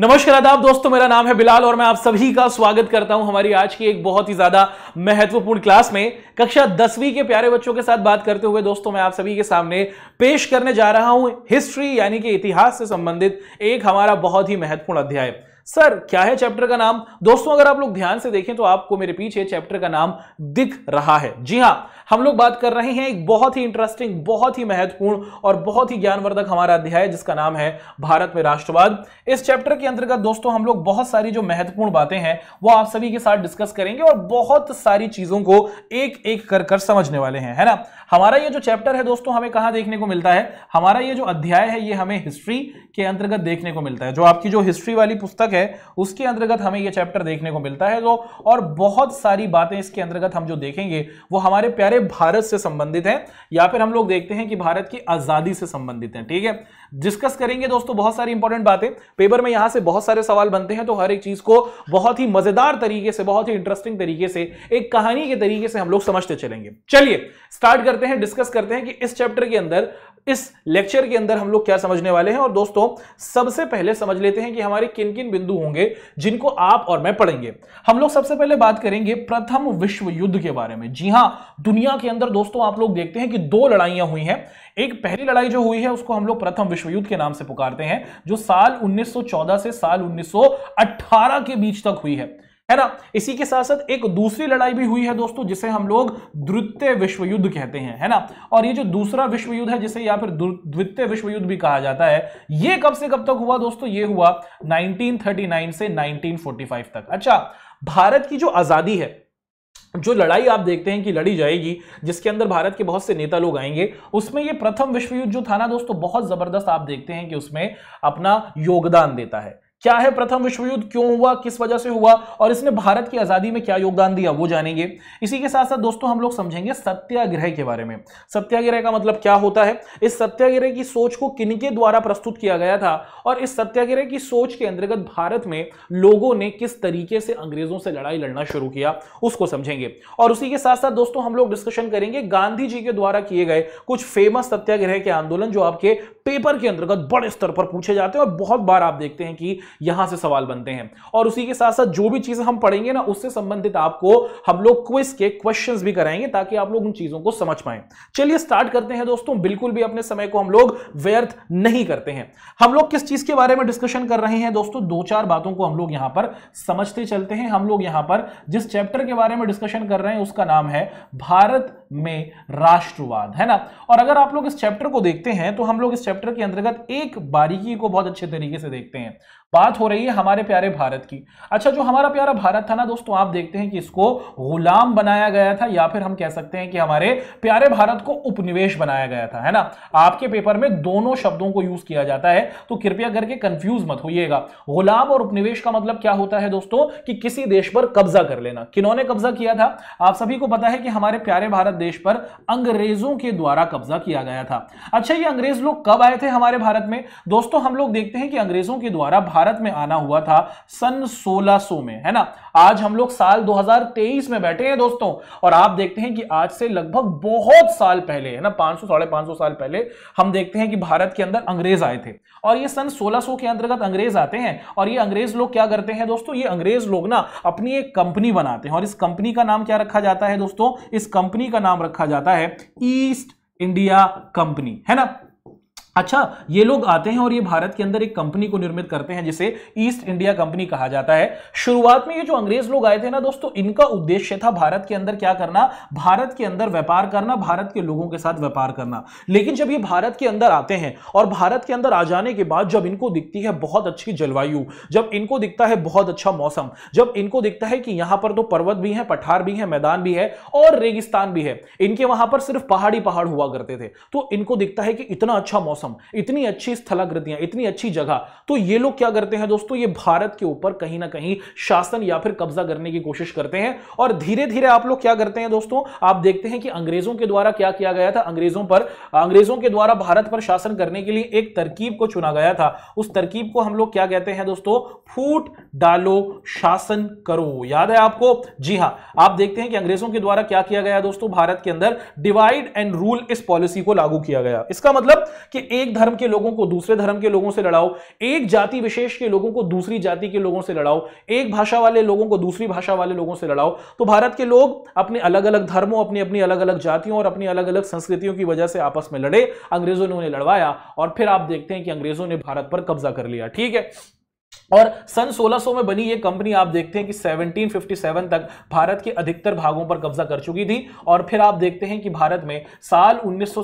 नमस्कार आदाब दोस्तों मेरा नाम है बिलाल और मैं आप सभी का स्वागत करता हूं हमारी आज की एक बहुत ही ज्यादा महत्वपूर्ण क्लास में कक्षा दसवीं के प्यारे बच्चों के साथ बात करते हुए दोस्तों मैं आप सभी के सामने पेश करने जा रहा हूं हिस्ट्री यानी कि इतिहास से संबंधित एक हमारा बहुत ही महत्वपूर्ण अध्याय सर क्या है चैप्टर का नाम दोस्तों अगर आप लोग ध्यान से देखें तो आपको मेरे पीछे चैप्टर का नाम दिख रहा है जी हाँ हम लोग बात कर रहे हैं एक बहुत ही इंटरेस्टिंग बहुत ही महत्वपूर्ण और बहुत ही ज्ञानवर्धक हमारा अध्याय जिसका नाम है भारत में राष्ट्रवाद इस चैप्टर के अंतर्गत दोस्तों हम लोग बहुत सारी जो महत्वपूर्ण बातें हैं वो आप सभी के साथ डिस्कस करेंगे और बहुत सारी चीजों को एक एक कर कर समझने वाले हैं है ना हमारा ये जो चैप्टर है दोस्तों हमें कहाँ देखने को मिलता है हमारा ये जो अध्याय है ये हमें हिस्ट्री के अंतर्गत देखने को मिलता है जो आपकी जो हिस्ट्री वाली पुस्तक है उसके अंतर्गत हमें ये चैप्टर देखने को मिलता है तो और बहुत सारी बातें इसके अंतर्गत हम जो देखेंगे वो हमारे प्यारे हमारे भारत से संबंधित है या फिर हम लोग देखते हैं कि भारत की आजादी से संबंधित है ठीक है डिस्कस करेंगे दोस्तों बहुत सारी इंपॉर्टेंट बातें पेपर में यहां से बहुत सारे सवाल बनते हैं तो हर एक चीज को बहुत ही मजेदार तरीके से बहुत ही इंटरेस्टिंग तरीके से एक कहानी के तरीके से हम लोग समझते चलेंगे चलिए स्टार्ट करते हैं डिस्कस करते हैं कि इस चैप्टर के अंदर इस लेक्चर के अंदर हम लोग क्या समझने वाले हैं और दोस्तों सबसे पहले समझ लेते हैं कि हमारे किन किन बिंदु होंगे जिनको आप और मैं पढ़ेंगे हम लोग सबसे पहले बात करेंगे प्रथम विश्व युद्ध के बारे में जी हां दुनिया के अंदर दोस्तों आप लोग देखते हैं कि दो लड़ाइयां हुई हैं एक पहली लड़ाई जो हुई है उसको हम लोग प्रथम विश्व युद्ध के नाम से पुकारते हैं जो साल उन्नीस से साल उन्नीस के बीच तक हुई है है ना इसी के साथ साथ एक दूसरी लड़ाई भी हुई है दोस्तों जिसे हम लोग द्वितीय विश्व युद्ध कहते हैं है ना और ये जो दूसरा विश्व युद्ध है जिसे या फिर द्वितीय विश्व युद्ध भी कहा जाता है ये कब से कब तक हुआ दोस्तों ये हुआ 1939 से 1945 तक अच्छा भारत की जो आजादी है जो लड़ाई आप देखते हैं कि लड़ी जाएगी जिसके अंदर भारत के बहुत से नेता लोग आएंगे उसमें ये प्रथम विश्व युद्ध जो था ना दोस्तों बहुत जबरदस्त आप देखते हैं कि उसमें अपना योगदान देता है क्या है प्रथम विश्व युद्ध क्यों हुआ किस वजह से हुआ और इसने भारत की आजादी में क्या योगदान दिया वो जानेंगे इसी के साथ साथ दोस्तों हम लोग समझेंगे सत्याग्रह के बारे में सत्याग्रह का मतलब क्या होता है इस सत्याग्रह की सोच को किनके द्वारा प्रस्तुत किया गया था और इस सत्याग्रह की सोच के अंतर्गत भारत में लोगों ने किस तरीके से अंग्रेजों से लड़ाई लड़ना शुरू किया उसको समझेंगे और उसी के साथ साथ दोस्तों हम लोग डिस्कशन करेंगे गांधी जी के द्वारा किए गए कुछ फेमस सत्याग्रह के आंदोलन जो आपके पेपर के अंतर्गत बड़े स्तर पर पूछे जाते हैं और बहुत बार आप देखते हैं कि यहां से सवाल बनते हैं और उसी के साथ साथ जो भी चीजें हम पढ़ेंगे ना उससे संबंधित आपको हम लोग क्विज के क्वेश्चन भी कराएंगे ताकि आप लोग उन चीजों को समझ पाए चलिए स्टार्ट करते हैं दोस्तों बिल्कुल भी अपने समय को हम लोग व्यर्थ नहीं करते हैं हम लोग किस चीज के बारे में डिस्कशन कर रहे हैं दोस्तों दो चार बातों को हम लोग यहां पर समझते चलते हैं हम लोग यहां पर जिस चैप्टर के बारे में डिस्कशन कर रहे हैं उसका नाम है भारत में राष्ट्रवाद है ना और अगर आप लोग इस चैप्टर को देखते हैं तो हम लोग इस चैप्टर के अंतर्गत एक बारीकी को बहुत अच्छे तरीके से देखते हैं बात हो रही है हमारे प्यारे भारत की अच्छा जो हमारा प्यारा भारत था ना दोस्तों आप देखते हैं कि इसको गुलाम बनाया गया था या फिर हम कह सकते हैं कि हमारे प्यारे भारत को उपनिवेश बनाया गया था है ना आपके पेपर में दोनों शब्दों को यूज किया जाता है तो कृपया करके कंफ्यूज मत होइएगा गुलाम और उपनिवेश का मतलब क्या होता है दोस्तों कि किसी देश पर कब्जा कर लेना किन्होंने कब्जा किया था आप सभी को पता है कि हमारे प्यारे भारत देश पर अंग्रेजों के द्वारा कब्जा किया गया था अच्छा ये अंग्रेज लोग कब आए थे हमारे भारत में दोस्तों हम लोग देखते हैं कि अंग्रेजों के द्वारा भारत में आना हुआ था सन 1600 में है ना आज हम लोग साल 2023 में बैठे हैं दोस्तों और आप देखते हैं कि आज से लगभग बहुत साल पहले है ना 500 साढ़े पांच साल पहले हम देखते हैं कि भारत के अंदर अंग्रेज आए थे और ये सन 1600 के अंतर्गत अंग्रेज आते हैं और ये अंग्रेज लोग क्या करते हैं दोस्तों ये अंग्रेज लोग ना अपनी एक कंपनी बनाते हैं और इस कंपनी का नाम क्या रखा जाता है दोस्तों इस कंपनी का नाम रखा जाता है ईस्ट इंडिया कंपनी है ना अच्छा ये लोग आते हैं और ये भारत के अंदर एक कंपनी को निर्मित करते हैं जिसे ईस्ट इंडिया कंपनी कहा जाता है शुरुआत में ये जो अंग्रेज लोग आए थे ना दोस्तों इनका उद्देश्य था भारत के अंदर क्या करना भारत के अंदर व्यापार करना भारत के लोगों के साथ व्यापार करना लेकिन जब ये भारत के अंदर आते हैं और भारत के अंदर आ जाने के बाद जब इनको दिखती है बहुत अच्छी जलवायु जब इनको दिखता है बहुत अच्छा मौसम जब इनको दिखता है कि यहां पर तो पर्वत भी है पठार भी है मैदान भी है और रेगिस्तान भी है इनके वहां पर सिर्फ पहाड़ी पहाड़ हुआ करते थे तो इनको दिखता है कि इतना अच्छा मौसम मौसम इतनी अच्छी स्थलाकृतियां इतनी अच्छी जगह तो ये लोग क्या करते हैं दोस्तों ये भारत के ऊपर कहीं ना कहीं शासन या फिर कब्जा करने की कोशिश करते हैं और धीरे धीरे आप लोग क्या करते हैं दोस्तों आप देखते हैं कि अंग्रेजों के द्वारा क्या किया गया था अंग्रेजों पर अंग्रेजों के द्वारा भारत पर शासन करने के लिए एक तरकीब को चुना गया था उस तरकीब को हम लोग क्या कहते हैं दोस्तों फूट डालो शासन करो याद है आपको जी हाँ आप देखते हैं कि अंग्रेजों के द्वारा क्या किया गया दोस्तों भारत के अंदर डिवाइड एंड रूल इस पॉलिसी को लागू किया गया इसका मतलब कि एक धर्म के लोगों को दूसरे धर्म के लोगों से लड़ाओ एक जाति विशेष के लोगों को दूसरी जाति के लोगों से लड़ाओ एक भाषा वाले लोगों को दूसरी भाषा वाले लोगों से लड़ाओ तो भारत के लोग अपने अलग अलग धर्मों अपनी अपनी अलग अलग जातियों और अपनी अलग अलग संस्कृतियों की वजह से आपस में लड़े अंग्रेजों ने उन्हें लड़वाया और फिर आप देखते हैं कि अंग्रेजों ने भारत पर कब्जा कर लिया ठीक है और सन 1600 में बनी ये कंपनी आप देखते हैं कि 1757 तक भारत के अधिकतर भागों पर कब्जा कर चुकी थी और फिर आप देखते हैं कि भारत में साल उन्नीस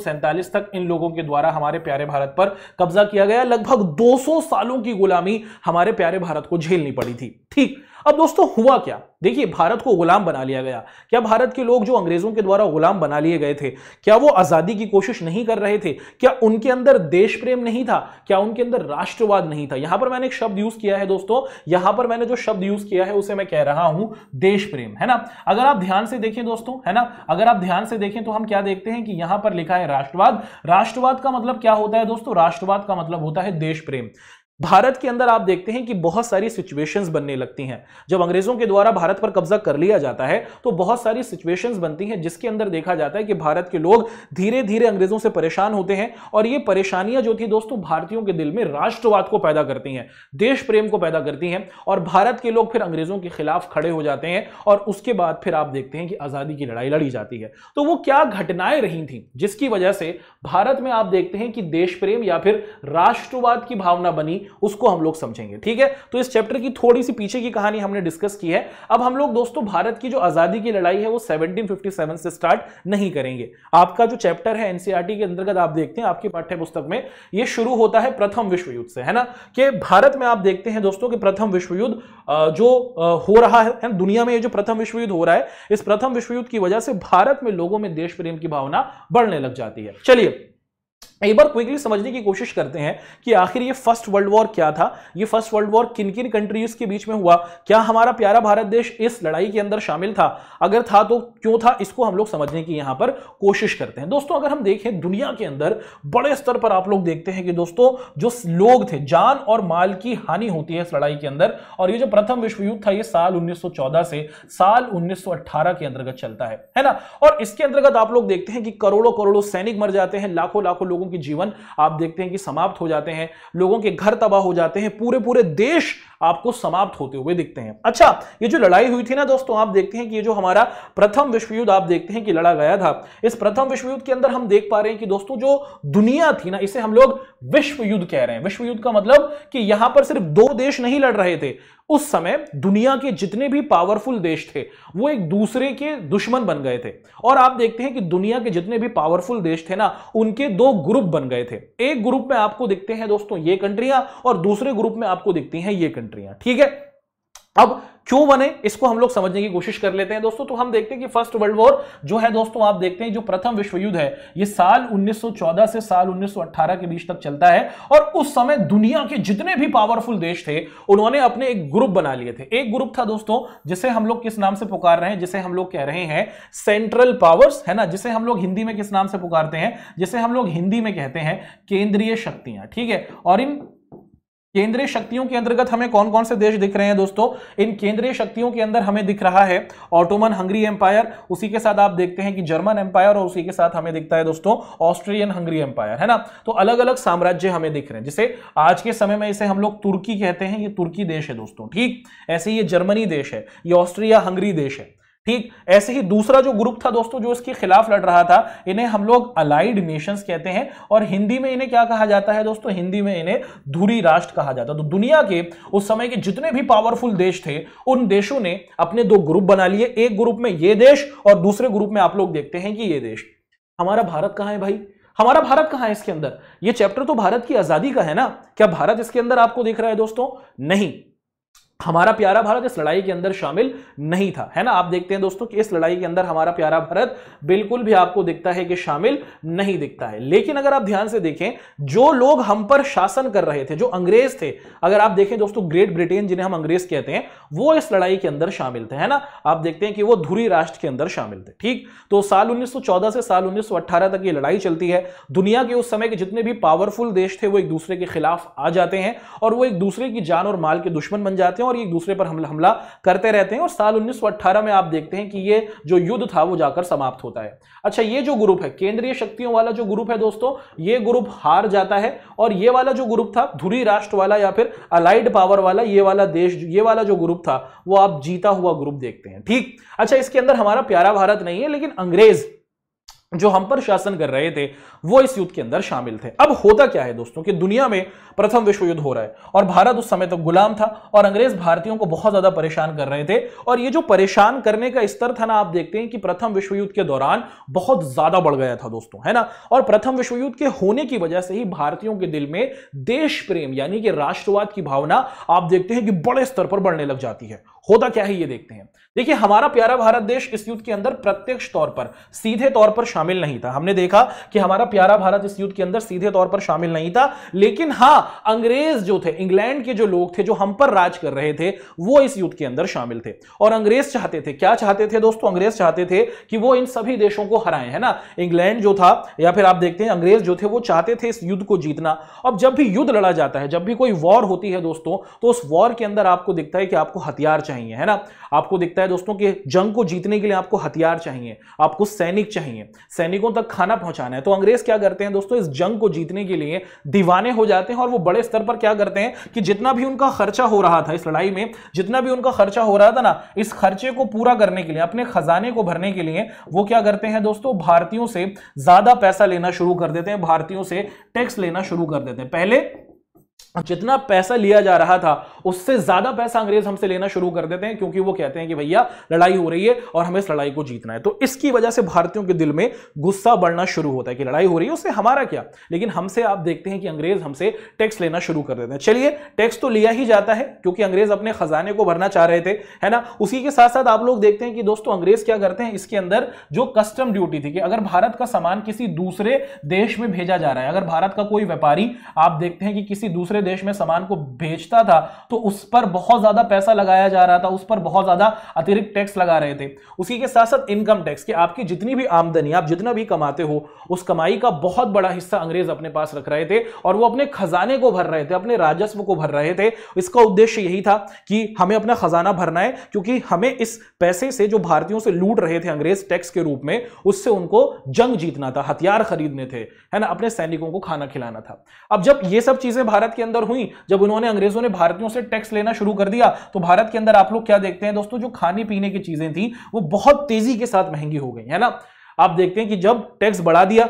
तक इन लोगों के द्वारा हमारे प्यारे भारत पर कब्जा किया गया लगभग 200 सालों की गुलामी हमारे प्यारे भारत को झेलनी पड़ी थी ठीक अब दोस्तों हुआ क्या देखिए भारत को गुलाम बना लिया गया क्या भारत के लोग जो अंग्रेजों के द्वारा गुलाम बना लिए गए थे क्या वो आजादी की कोशिश नहीं कर रहे थे क्या उनके अंदर देश प्रेम नहीं था क्या उनके अंदर राष्ट्रवाद नहीं था यहां पर मैंने एक शब्द यूज किया है दोस्तों यहां पर मैंने जो शब्द यूज किया है उसे मैं कह रहा हूं देश प्रेम है ना अगर आप ध्यान से देखें दोस्तों है ना अगर आप ध्यान से देखें तो हम क्या देखते हैं कि यहां पर लिखा है राष्ट्रवाद राष्ट्रवाद का मतलब क्या होता है दोस्तों राष्ट्रवाद का मतलब होता है देश प्रेम भारत के अंदर आप देखते हैं कि बहुत सारी सिचुएशंस बनने लगती हैं जब अंग्रेजों के द्वारा भारत पर कब्जा कर लिया जाता है तो बहुत सारी सिचुएशंस बनती हैं जिसके अंदर देखा जाता है कि भारत के लोग धीरे धीरे अंग्रेजों से परेशान होते हैं और ये परेशानियां जो थी दोस्तों भारतीयों के दिल में राष्ट्रवाद को पैदा करती हैं देश प्रेम को पैदा करती हैं और भारत के लोग फिर अंग्रेजों के खिलाफ खड़े हो जाते हैं और उसके बाद फिर आप देखते हैं कि आजादी की लड़ाई लड़ी जाती है तो वो क्या घटनाएं रही थी जिसकी वजह से भारत में आप देखते हैं कि देश प्रेम या फिर राष्ट्रवाद की भावना बनी उसको हम लोग समझेंगे ठीक है तो इस चैप्टर की थोड़ी सी पीछे की कहानी हमने डिस्कस की है अब हम लोग दोस्तों भारत की जो आजादी की लड़ाई है वो 1757 से स्टार्ट नहीं करेंगे आपका जो चैप्टर है एनसीआरटी e के अंतर्गत आप देखते हैं आपकी पाठ्य पुस्तक में यह शुरू होता है प्रथम विश्व युद्ध से है ना कि भारत में आप देखते हैं दोस्तों की प्रथम विश्व युद्ध जो हो रहा है दुनिया में ये जो प्रथम विश्व युद्ध हो रहा है इस प्रथम विश्व युद्ध की वजह से भारत में लोगों में देश प्रेम की भावना बढ़ने लग जाती है चलिए एक बार क्विकली समझने की कोशिश करते हैं कि आखिर ये फर्स्ट वर्ल्ड वॉर क्या था ये फर्स्ट वर्ल्ड वॉर किन किन कंट्रीज के बीच में हुआ क्या हमारा प्यारा भारत देश इस लड़ाई के अंदर शामिल था अगर था तो क्यों था इसको हम लोग समझने की यहां पर कोशिश करते हैं दोस्तों अगर हम देखें दुनिया के अंदर बड़े स्तर पर आप लोग देखते हैं कि दोस्तों जो लोग थे जान और माल की हानि होती है इस लड़ाई के अंदर और ये जो प्रथम विश्व युद्ध था ये साल उन्नीस से साल उन्नीस के अंतर्गत चलता है है ना और इसके अंतर्गत आप लोग देखते हैं कि करोड़ों करोड़ों सैनिक मर जाते हैं लाखों लाखों लोगों लोगों के जीवन आप देखते हैं कि समाप्त हो जाते हैं लोगों के घर तबाह हो जाते हैं पूरे पूरे देश आपको समाप्त होते हुए दिखते हैं अच्छा ये जो लड़ाई हुई थी ना दोस्तों आप देखते हैं कि ये जो हमारा प्रथम विश्व युद्ध आप देखते हैं कि लड़ा गया था इस प्रथम विश्व युद्ध के अंदर हम देख पा रहे हैं कि दोस्तों जो दुनिया थी ना इसे हम लोग विश्व युद्ध कह रहे हैं विश्व युद्ध का मतलब कि यहां पर सिर्फ दो देश नहीं लड़ रहे थे उस समय दुनिया के जितने भी पावरफुल देश थे वो एक दूसरे के दुश्मन बन गए थे और आप देखते हैं कि दुनिया के जितने भी पावरफुल देश थे ना उनके दो ग्रुप बन गए थे एक ग्रुप में आपको दिखते हैं दोस्तों ये कंट्रियां और दूसरे ग्रुप में आपको दिखती हैं ये कंट्री कंट्रियां ठीक है अब क्यों बने इसको हम लोग समझने की कोशिश कर लेते हैं दोस्तों तो हम देखते हैं कि फर्स्ट वर्ल्ड वॉर जो है दोस्तों आप देखते हैं जो प्रथम विश्व युद्ध है ये साल 1914 से साल 1918 के बीच तक चलता है और उस समय दुनिया के जितने भी पावरफुल देश थे उन्होंने अपने एक ग्रुप बना लिए थे एक ग्रुप था दोस्तों जिसे हम लोग किस नाम से पुकार रहे हैं जिसे हम लोग कह रहे हैं सेंट्रल पावर्स है ना जिसे हम लोग हिंदी में किस नाम से पुकारते हैं जिसे हम लोग हिंदी में कहते हैं केंद्रीय शक्तियां ठीक है और इन केंद्रीय शक्तियों के अंतर्गत हमें कौन कौन से देश दिख रहे हैं दोस्तों इन केंद्रीय शक्तियों के अंदर हमें दिख रहा है ऑटोमन हंगरी एम्पायर उसी के साथ आप देखते हैं कि जर्मन एम्पायर और उसी के साथ हमें दिखता है दोस्तों ऑस्ट्रियन हंगरी एम्पायर है ना तो अलग अलग साम्राज्य हमें दिख रहे हैं जिसे आज के समय में इसे हम लोग तुर्की कहते हैं ये तुर्की देश है दोस्तों ठीक ऐसे ये जर्मनी देश है ये ऑस्ट्रिया हंगरी देश है ठीक ऐसे ही दूसरा जो ग्रुप था दोस्तों जो इसके खिलाफ लड़ रहा था इन्हें हम लोग अलाइड नेशंस कहते हैं और हिंदी में इन्हें क्या कहा जाता है दोस्तों हिंदी में इन्हें धुरी राष्ट्र कहा जाता है तो दुनिया के उस समय के जितने भी पावरफुल देश थे उन देशों ने अपने दो ग्रुप बना लिए एक ग्रुप में ये देश और दूसरे ग्रुप में आप लोग देखते हैं कि ये देश हमारा भारत कहाँ है भाई हमारा भारत कहां है इसके अंदर ये चैप्टर तो भारत की आजादी का है ना क्या भारत इसके अंदर आपको देख रहा है दोस्तों नहीं हमारा प्यारा भारत इस लड़ाई के अंदर शामिल नहीं था है ना आप देखते हैं दोस्तों कि इस लड़ाई के अंदर हमारा प्यारा भारत बिल्कुल भी आपको दिखता है कि शामिल नहीं दिखता है लेकिन अगर आप ध्यान से देखें जो लोग हम पर शासन कर रहे थे जो अंग्रेज थे अगर आप देखें दोस्तों ग्रेट ब्रिटेन जिन्हें हम अंग्रेज कहते हैं वो इस लड़ाई के अंदर शामिल थे है ना आप देखते हैं कि वो धुरी राष्ट्र के अंदर शामिल थे ठीक तो साल उन्नीस से साल उन्नीस तक ये लड़ाई चलती है दुनिया के उस समय के जितने भी पावरफुल देश थे वो एक दूसरे के खिलाफ आ जाते हैं और वो एक दूसरे की जान और माल के दुश्मन बन जाते हैं और एक दूसरे पर हमला हमला करते रहते हैं और साल 1918 में आप देखते हैं कि ये जो युद्ध था वो जाकर समाप्त होता है अच्छा ये जो ग्रुप है केंद्रीय शक्तियों वाला जो ग्रुप है दोस्तों ये ग्रुप हार जाता है और ये वाला जो ग्रुप था धुरी राष्ट्र वाला या फिर अलाइड पावर वाला ये वाला देश ये वाला जो ग्रुप था वो आप जीता हुआ ग्रुप देखते हैं ठीक अच्छा इसके अंदर हमारा प्यारा भारत नहीं है लेकिन अंग्रेज जो हम पर शासन कर रहे थे वो इस युद्ध के अंदर शामिल थे अब होता क्या है दोस्तों कि दुनिया में प्रथम विश्व युद्ध हो रहा है और भारत उस समय तक तो गुलाम था और अंग्रेज भारतीयों को बहुत ज्यादा परेशान कर रहे थे और ये जो परेशान करने का स्तर था ना आप देखते हैं कि प्रथम विश्व युद्ध के दौरान बहुत ज्यादा बढ़ गया था दोस्तों है ना और प्रथम विश्व युद्ध के होने की वजह से ही भारतीयों के दिल में देश प्रेम यानी कि राष्ट्रवाद की भावना आप देखते हैं कि बड़े स्तर पर बढ़ने लग जाती है होता क्या है ये देखते हैं देखिए हमारा प्यारा भारत देश इस युद्ध के अंदर प्रत्यक्ष तौर पर सीधे तौर पर शामिल नहीं था हमने देखा कि हमारा प्यारा भारत इस युद्ध के अंदर सीधे तौर पर शामिल नहीं था लेकिन हां अंग्रेज जो थे इंग्लैंड के जो लोग थे जो हम पर राज कर रहे थे वो इस युद्ध के अंदर शामिल थे और अंग्रेज चाहते थे क्या चाहते थे दोस्तों अंग्रेज चाहते थे कि वो इन सभी देशों को हराए है ना इंग्लैंड जो था या फिर आप देखते हैं अंग्रेज जो थे वो चाहते थे इस युद्ध को जीतना अब जब भी युद्ध लड़ा जाता है जब भी कोई वॉर होती है दोस्तों तो उस वॉर के अंदर आपको दिखता है कि आपको हथियार चाहिए चाहिए है ना आपको दिखता है दोस्तों कि जंग को जीतने के लिए आपको हथियार चाहिए आपको सैनिक चाहिए सैनिकों तक खाना पहुंचाना है तो अंग्रेज क्या करते हैं दोस्तों इस जंग को जीतने के लिए दीवाने हो जाते हैं और वो बड़े स्तर पर क्या करते हैं कि जितना भी उनका खर्चा हो रहा था इस लड़ाई में जितना भी उनका खर्चा हो रहा था ना इस खर्चे को पूरा करने के लिए अपने खजाने को भरने के लिए वो क्या करते हैं दोस्तों भारतीयों से ज्यादा पैसा लेना शुरू कर देते हैं भारतीयों से टैक्स लेना शुरू कर देते हैं पहले जितना पैसा लिया जा रहा था उससे ज्यादा पैसा अंग्रेज हमसे लेना शुरू कर देते हैं क्योंकि वो कहते हैं कि भैया लड़ाई हो रही है और हमें इस लड़ाई को जीतना है तो इसकी वजह से भारतीयों के दिल में गुस्सा बढ़ना शुरू होता है कि लड़ाई हो रही है उससे हमारा क्या लेकिन हमसे आप देखते हैं कि अंग्रेज हमसे टैक्स लेना शुरू कर देते हैं चलिए टैक्स तो लिया ही जाता है क्योंकि अंग्रेज अपने खजाने को भरना चाह रहे थे है ना उसी के साथ साथ आप लोग देखते हैं कि दोस्तों अंग्रेज क्या करते हैं इसके अंदर जो कस्टम ड्यूटी थी कि अगर भारत का सामान किसी दूसरे देश में भेजा जा रहा है अगर भारत का कोई व्यापारी आप देखते हैं कि किसी दूसरे दूसरे देश में सामान को भेजता था तो उस पर बहुत ज्यादा पैसा लगाया जा रहा था उस पर बहुत ज्यादा अतिरिक्त टैक्स लगा रहे थे उसी के साथ साथ इनकम टैक्स कि आपकी जितनी भी आमदनी आप जितना भी कमाते हो उस कमाई का बहुत बड़ा हिस्सा अंग्रेज अपने पास रख रहे थे और वो अपने खजाने को भर रहे थे अपने राजस्व को भर रहे थे इसका उद्देश्य यही था कि हमें अपना खजाना भरना है क्योंकि हमें इस पैसे से जो भारतीयों से लूट रहे थे अंग्रेज टैक्स के रूप में उससे उनको जंग जीतना था हथियार खरीदने थे है ना अपने सैनिकों को खाना खिलाना था अब जब ये सब चीजें भारत के अंदर हुई जब उन्होंने अंग्रेजों ने भारतीयों से टैक्स लेना शुरू कर दिया तो भारत के अंदर आप लोग क्या देखते हैं दोस्तों जो खाने पीने की चीजें थी वो बहुत तेजी के साथ महंगी हो गई है ना आप देखते हैं कि जब टैक्स बढ़ा दिया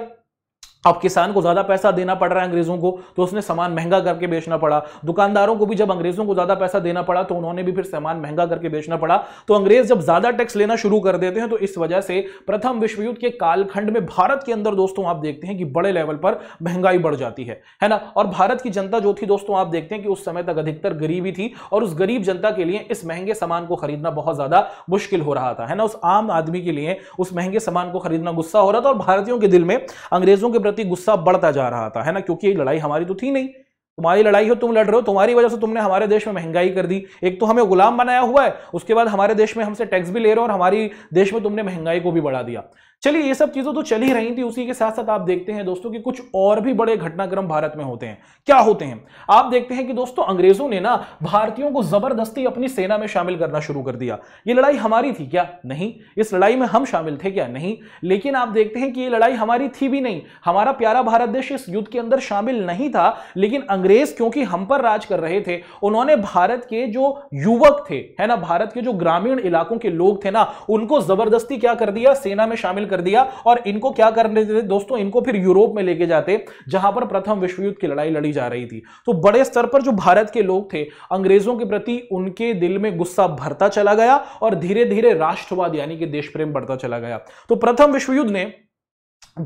अब किसान को ज्यादा पैसा देना पड़ रहा है अंग्रेजों को तो उसने सामान महंगा करके बेचना पड़ा दुकानदारों को भी जब अंग्रेजों को ज्यादा पैसा देना पड़ा तो उन्होंने भी फिर सामान महंगा करके बेचना पड़ा तो अंग्रेज जब ज्यादा टैक्स लेना शुरू कर देते हैं तो इस वजह से प्रथम विश्व युद्ध के कालखंड में भारत के अंदर दोस्तों आप देखते हैं कि बड़े लेवल पर महंगाई बढ़ जाती है है ना और भारत की जनता जो थी दोस्तों आप देखते हैं कि उस समय तक अधिकतर गरीबी थी और उस गरीब जनता के लिए इस महंगे सामान को खरीदना बहुत ज्यादा मुश्किल हो रहा था है ना उस आम आदमी के लिए उस महंगे सामान को खरीदना गुस्सा हो रहा था और भारतीयों के दिल में अंग्रेजों के प्रति प्रति गुस्सा बढ़ता जा रहा था है ना क्योंकि लड़ाई हमारी तो थी नहीं तुम्हारी लड़ाई हो तुम लड़ रहे हो तुम्हारी वजह से तुमने हमारे देश में महंगाई कर दी एक तो हमें गुलाम बनाया हुआ है उसके बाद हमारे देश में हमसे टैक्स भी ले रहे हो और हमारी देश में तुमने महंगाई को भी बढ़ा दिया चलिए ये सब चीजें तो चल ही रही थी उसी के साथ साथ आप देखते हैं दोस्तों कि कुछ और भी बड़े घटनाक्रम भारत में होते हैं क्या होते हैं आप देखते हैं कि दोस्तों अंग्रेजों ने ना भारतीयों को जबरदस्ती अपनी सेना में शामिल करना शुरू कर दिया ये लड़ाई हमारी थी क्या नहीं इस लड़ाई में हम शामिल थे क्या नहीं लेकिन आप देखते हैं कि ये लड़ाई हमारी थी भी नहीं हमारा प्यारा भारत देश इस युद्ध के अंदर शामिल नहीं था लेकिन अंग्रेज क्योंकि हम पर राज कर रहे थे उन्होंने भारत के जो युवक थे है ना भारत के जो ग्रामीण इलाकों के लोग थे ना उनको जबरदस्ती क्या कर दिया सेना में शामिल कर दिया और इनको क्या करने थे दोस्तों इनको फिर यूरोप में लेके जाते जहां पर प्रथम विश्व युद्ध की लड़ाई लड़ी जा रही थी तो बड़े स्तर पर जो भारत के लोग थे अंग्रेजों के प्रति उनके दिल में गुस्सा भरता चला गया और धीरे धीरे राष्ट्रवाद यानी कि देश प्रेम बढ़ता चला गया तो प्रथम विश्व युद्ध ने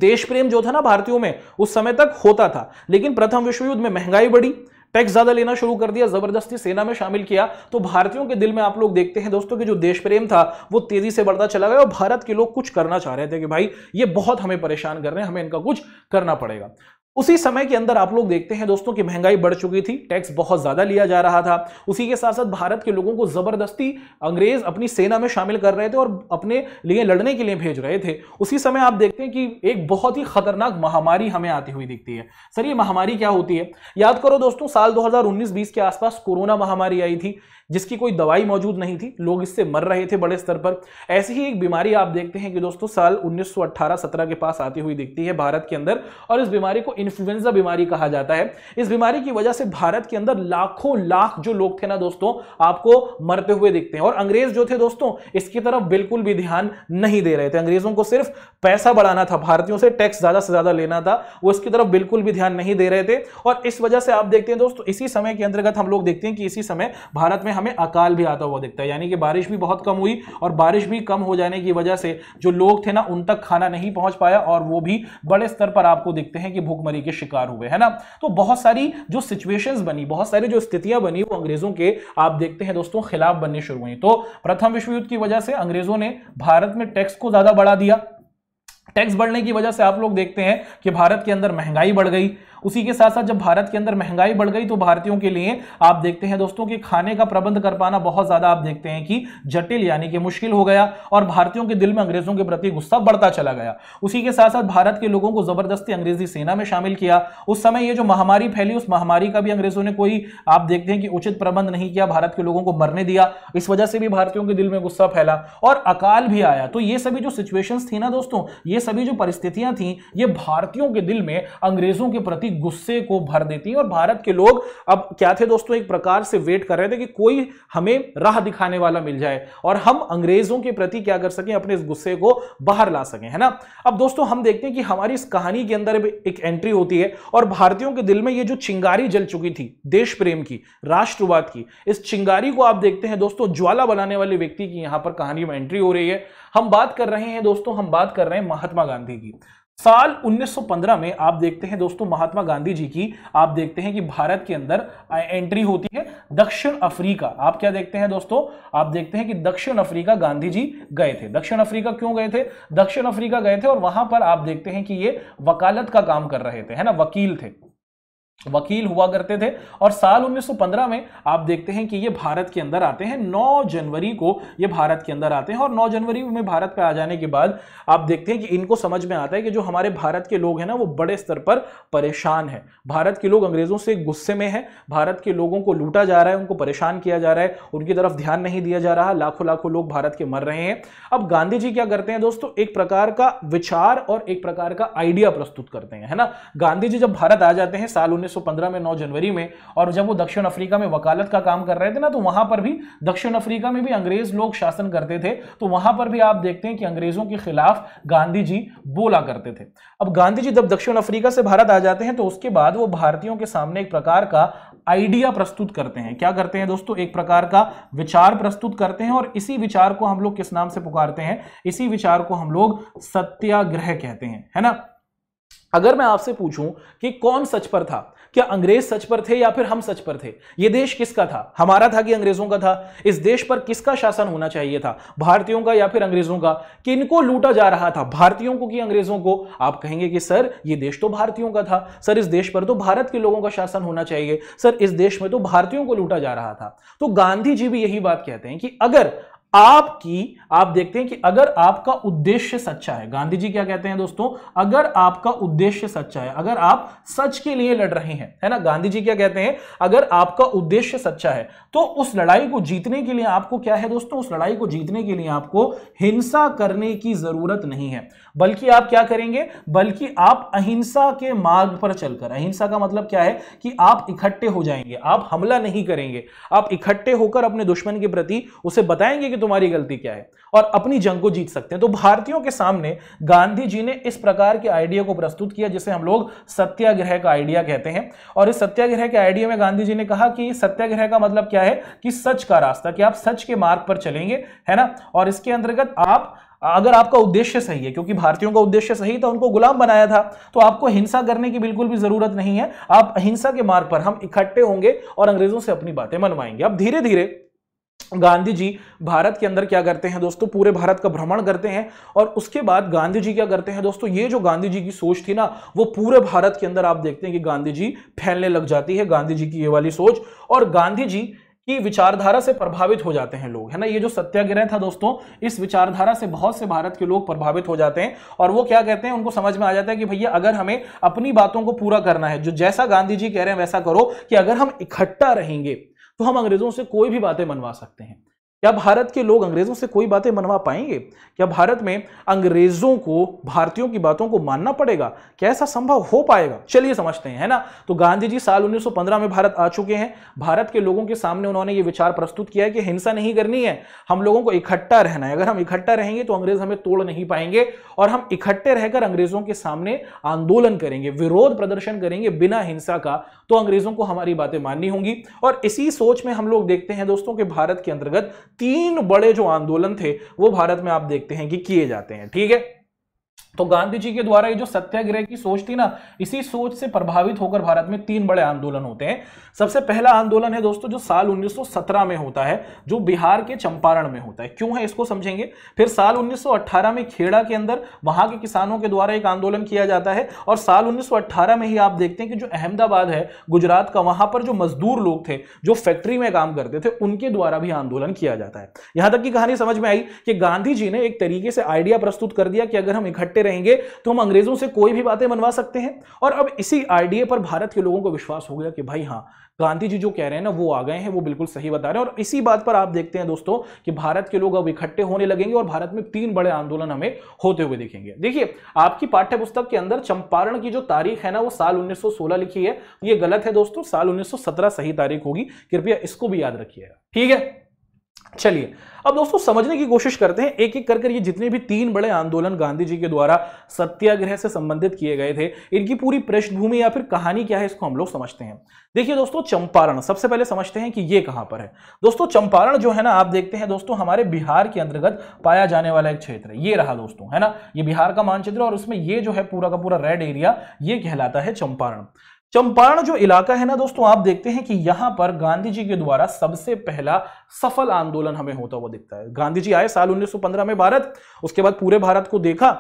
देश प्रेम जो था ना भारतीयों में उस समय तक होता था लेकिन प्रथम विश्व युद्ध में महंगाई बढ़ी टैक्स ज्यादा लेना शुरू कर दिया जबरदस्ती सेना में शामिल किया तो भारतीयों के दिल में आप लोग देखते हैं दोस्तों कि जो देश प्रेम था वो तेजी से बढ़ता चला गया और भारत के लोग कुछ करना चाह रहे थे कि भाई ये बहुत हमें परेशान कर रहे हैं हमें इनका कुछ करना पड़ेगा उसी समय के अंदर आप लोग देखते हैं दोस्तों कि महंगाई बढ़ चुकी थी टैक्स बहुत ज़्यादा लिया जा रहा था उसी के साथ साथ भारत के लोगों को ज़बरदस्ती अंग्रेज़ अपनी सेना में शामिल कर रहे थे और अपने लिए लड़ने के लिए भेज रहे थे उसी समय आप देखते हैं कि एक बहुत ही खतरनाक महामारी हमें आती हुई दिखती है सर ये महामारी क्या होती है याद करो दोस्तों साल दो हज़ार के आसपास कोरोना महामारी आई थी जिसकी कोई दवाई मौजूद नहीं थी लोग इससे मर रहे थे बड़े स्तर पर ऐसी ही एक बीमारी आप देखते हैं कि दोस्तों साल 1918-17 के पास आती हुई दिखती है भारत के अंदर और इस बीमारी को इन्फ्लुएंजा बीमारी कहा जाता है इस बीमारी की वजह से भारत के अंदर लाखों लाख जो लोग थे ना दोस्तों आपको मरते हुए दिखते हैं और अंग्रेज जो थे दोस्तों इसकी तरफ बिल्कुल भी ध्यान नहीं दे रहे थे अंग्रेजों को सिर्फ पैसा बढ़ाना था भारतीयों से टैक्स ज्यादा से ज्यादा लेना था वो इसकी तरफ बिल्कुल भी ध्यान नहीं दे रहे थे और इस वजह से आप देखते हैं दोस्तों इसी समय के अंतर्गत हम लोग देखते हैं कि इसी समय भारत में हमें अकाल भी आता हुआ दिखता है यानी कि बारिश भी बहुत कम हुई और बारिश भी कम हो जाने की वजह से जो लोग थे ना उन तक खाना नहीं पहुंच पाया और वो भी बड़े स्तर पर आपको दिखते हैं कि भूखमरी के शिकार हुए है ना तो बहुत सारी जो सिचुएशंस बनी बहुत सारी जो स्थितियां बनी वो अंग्रेजों के आप देखते हैं दोस्तों खिलाफ बनने शुरू हुई तो प्रथम विश्व युद्ध की वजह से अंग्रेजों ने भारत में टैक्स को ज्यादा बढ़ा दिया टैक्स बढ़ने की वजह से आप लोग देखते हैं कि भारत के अंदर महंगाई बढ़ गई उसी के साथ साथ जब भारत के अंदर महंगाई बढ़ गई तो भारतीयों के लिए आप देखते हैं दोस्तों कि खाने का प्रबंध कर पाना बहुत ज्यादा आप देखते हैं कि जटिल यानी कि मुश्किल हो गया और भारतीयों के दिल में अंग्रेजों के प्रति गुस्सा बढ़ता चला गया उसी के साथ साथ भारत के लोगों को जबरदस्ती अंग्रेजी सेना में शामिल किया उस समय ये जो महामारी फैली उस महामारी का भी अंग्रेजों ने कोई आप देखते हैं कि उचित प्रबंध नहीं किया भारत के लोगों को मरने दिया इस वजह से भी भारतीयों के दिल में गुस्सा फैला और अकाल भी आया तो ये सभी जो सिचुएशंस थी ना दोस्तों ये सभी जो परिस्थितियां थी ये भारतीयों के दिल में अंग्रेजों के प्रति गुस्से को भर देती हैं और भारत के लोग अब क्या थे दोस्तों एक प्रकार से वेट कर रहे थे कि कोई हमें राह दिखाने वाला मिल जाए और हम अंग्रेजों के प्रति क्या कर सकें अपने इस गुस्से को बाहर ला सकें है ना अब दोस्तों हम देखते हैं कि हमारी इस कहानी के अंदर एक एंट्री होती है और भारतीयों के दिल में ये जो चिंगारी जल चुकी थी देश प्रेम की राष्ट्रवाद की इस चिंगारी को आप देखते हैं दोस्तों ज्वाला बनाने वाले व्यक्ति की यहां पर कहानी में एंट्री हो रही है हम बात कर रहे हैं दोस्तों हम बात कर रहे हैं महात्मा गांधी की साल 1915 में आप देखते हैं दोस्तों महात्मा गांधी जी की आप देखते हैं कि भारत के अंदर एंट्री होती है दक्षिण अफ्रीका आप क्या देखते हैं दोस्तों आप देखते हैं कि दक्षिण अफ्रीका गांधी जी गए थे दक्षिण अफ्रीका क्यों गए थे दक्षिण अफ्रीका गए थे और वहां पर आप देखते हैं कि ये वकालत का काम कर रहे थे है ना वकील थे वकील हुआ करते थे और साल 1915 में आप देखते हैं कि ये भारत के अंदर आते हैं 9 जनवरी को ये भारत के अंदर आते हैं और 9 जनवरी में भारत पे आ जाने के बाद आप देखते हैं कि इनको समझ में आता है कि जो हमारे भारत के लोग हैं ना वो बड़े स्तर पर परेशान है भारत के लोग अंग्रेजों से गुस्से में है भारत के लोगों को लूटा जा रहा है उनको परेशान किया जा रहा है उनकी तरफ ध्यान नहीं दिया जा रहा लाखों लाखों लोग भारत के मर रहे हैं अब गांधी जी क्या करते हैं दोस्तों एक प्रकार का विचार और एक प्रकार का आइडिया प्रस्तुत करते हैं है ना गांधी जी जब भारत आ जाते हैं साल 1915 में 9 जनवरी में और जब वो दक्षिण अफ्रीका में वकालत का काम कर रहे थे ना तो वहां पर भी दक्षिण अफ्रीका में भी अंग्रेज लोग शासन करते थे तो वहां पर भी आप देखते हैं कि अंग्रेजों के खिलाफ गांधी जी बोला करते थे अब गांधी जी जब दक्षिण अफ्रीका से भारत आ जाते हैं तो उसके बाद वो भारतीयों के सामने एक प्रकार का आइडिया प्रस्तुत करते हैं क्या करते हैं दोस्तों एक प्रकार का विचार प्रस्तुत करते हैं और इसी विचार को हम लोग किस नाम से पुकारते हैं इसी विचार को हम लोग सत्याग्रह कहते हैं है ना अगर मैं आपसे पूछूं कि कौन सच पर था क्या अंग्रेज सच पर थे या फिर हम सच पर थे यह देश किसका था हमारा था कि अंग्रेजों का था इस देश पर किसका शासन होना चाहिए था भारतीयों का या फिर अंग्रेजों का किनको लूटा जा रहा था भारतीयों को कि अंग्रेजों को आप कहेंगे कि सर यह देश तो भारतीयों का था सर इस देश पर तो भारत के लोगों का शासन होना चाहिए सर इस देश में तो भारतीयों को लूटा जा रहा था तो गांधी जी भी यही बात कहते हैं कि अगर आपकी आप देखते हैं कि अगर आपका उद्देश्य सच्चा है गांधी जी क्या कहते हैं दोस्तों अगर आपका उद्देश्य सच्चा है अगर आप सच के लिए लड़ रहे हैं है ना गांधी जी क्या कहते हैं अगर आपका उद्देश्य सच्चा है तो उस लड़ाई को जीतने के लिए आपको क्या है दोस्तों उस लड़ाई को जीतने के लिए आपको हिंसा करने की जरूरत नहीं है बल्कि आप क्या करेंगे बल्कि आप अहिंसा के मार्ग पर चलकर अहिंसा का मतलब क्या है कि आप इकट्ठे हो जाएंगे आप हमला नहीं करेंगे आप इकट्ठे होकर अपने दुश्मन के प्रति उसे बताएंगे कि तुम्हारी गलती क्या है और अपनी जंग को जीत सकते हैं तो भारतीयों के सामने गांधी जी ने इस प्रकार के आइडिया को प्रस्तुत किया जिसे हम लोग सत्याग्रह का आइडिया कहते हैं और इस सत्याग्रह के आइडिया में गांधी जी ने कहा कि सत्याग्रह का मतलब क्या है कि सच का रास्ता कि आप सच के मार्ग पर चलेंगे है ना और इसके अंतर्गत आप अगर आपका उद्देश्य सही है क्योंकि भारतीयों का उद्देश्य सही था उनको गुलाम बनाया था तो आपको हिंसा करने की बिल्कुल भी जरूरत नहीं है आप अहिंसा के मार्ग पर हम इकट्ठे होंगे और अंग्रेजों से अपनी बातें मनवाएंगे अब धीरे धीरे गांधी जी भारत के अंदर क्या करते हैं दोस्तों पूरे भारत का भ्रमण करते हैं और उसके बाद गांधी जी क्या करते हैं दोस्तों ये जो गांधी जी की सोच थी ना वो पूरे भारत के अंदर आप देखते हैं कि गांधी जी फैलने लग जाती है गांधी जी की ये वाली सोच और गांधी जी की विचारधारा से प्रभावित हो जाते हैं लोग है ना ये जो सत्याग्रह था दोस्तों इस विचारधारा से बहुत से भारत के लोग प्रभावित हो जाते हैं और वो क्या कहते हैं उनको समझ में आ जाता है कि भैया अगर हमें अपनी बातों को पूरा करना है जो जैसा गांधी जी कह रहे हैं वैसा करो कि अगर हम इकट्ठा रहेंगे तो हम अंग्रेजों से कोई भी बातें मनवा सकते हैं क्या भारत के लोग अंग्रेजों से कोई बातें मनवा पाएंगे क्या भारत में अंग्रेजों को भारतीयों की बातों को मानना पड़ेगा क्या ऐसा संभव हो पाएगा चलिए समझते हैं है ना तो गांधी जी साल 1915 में भारत आ चुके हैं भारत के लोगों के सामने उन्होंने ये विचार प्रस्तुत किया है कि हिंसा नहीं करनी है हम लोगों को इकट्ठा रहना है अगर हम इकट्ठा रहेंगे तो अंग्रेज हमें तोड़ नहीं पाएंगे और हम इकट्ठे रहकर अंग्रेजों के सामने आंदोलन करेंगे विरोध प्रदर्शन करेंगे बिना हिंसा का तो अंग्रेजों को हमारी बातें माननी होंगी और इसी सोच में हम लोग देखते हैं दोस्तों के भारत के अंतर्गत तीन बड़े जो आंदोलन थे वो भारत में आप देखते हैं कि किए जाते हैं ठीक है तो गांधी जी के द्वारा ये जो सत्याग्रह की सोच थी ना इसी सोच से प्रभावित होकर भारत में तीन बड़े आंदोलन होते हैं सबसे पहला आंदोलन है दोस्तों जो साल 1917 में होता है जो बिहार के चंपारण में होता है क्यों है इसको समझेंगे फिर साल 1918 में खेड़ा के अंदर वहां के किसानों के द्वारा एक आंदोलन किया जाता है और साल उन्नीस में ही आप देखते हैं कि जो अहमदाबाद है गुजरात का वहां पर जो मजदूर लोग थे जो फैक्ट्री में काम करते थे उनके द्वारा भी आंदोलन किया जाता है यहां तक की कहानी समझ में आई कि गांधी जी ने एक तरीके से आइडिया प्रस्तुत कर दिया कि अगर हम इकट्ठे रहेंगे तो हम अंग्रेजों से कोई भी बातें मनवा सकते हैं और अब इसी आइडिया पर भारत के लोगों को विश्वास हो गया कि भाई हाँ गांधी जी जो कह रहे हैं ना वो आ गए हैं वो बिल्कुल सही बता रहे हैं और इसी बात पर आप देखते हैं दोस्तों कि भारत के लोग अब इकट्ठे होने लगेंगे और भारत में तीन बड़े आंदोलन हमें होते हुए दिखेंगे देखिए आपकी पाठ्य पुस्तक के अंदर चंपारण की जो तारीख है ना वो साल 1916 लिखी है ये गलत है दोस्तों साल 1917 सही तारीख होगी कृपया इसको भी याद रखिएगा ठीक है चलिए अब दोस्तों समझने की कोशिश करते हैं एक एक कर कर ये जितने भी तीन बड़े आंदोलन गांधी जी के द्वारा सत्याग्रह से संबंधित किए गए थे इनकी पूरी पृष्ठभूमि या फिर कहानी क्या है इसको हम लोग समझते हैं देखिए दोस्तों चंपारण सबसे पहले समझते हैं कि ये कहां पर है दोस्तों चंपारण जो है ना आप देखते हैं दोस्तों हमारे बिहार के अंतर्गत पाया जाने वाला एक क्षेत्र है ये रहा दोस्तों है ना ये बिहार का मानचित्र और उसमें ये जो है पूरा का पूरा रेड एरिया ये कहलाता है चंपारण चंपारण जो इलाका है ना दोस्तों आप देखते हैं कि यहां पर गांधी जी के द्वारा सबसे पहला सफल आंदोलन हमें होता हुआ दिखता है गांधी जी आए साल 1915 में भारत उसके बाद पूरे भारत को देखा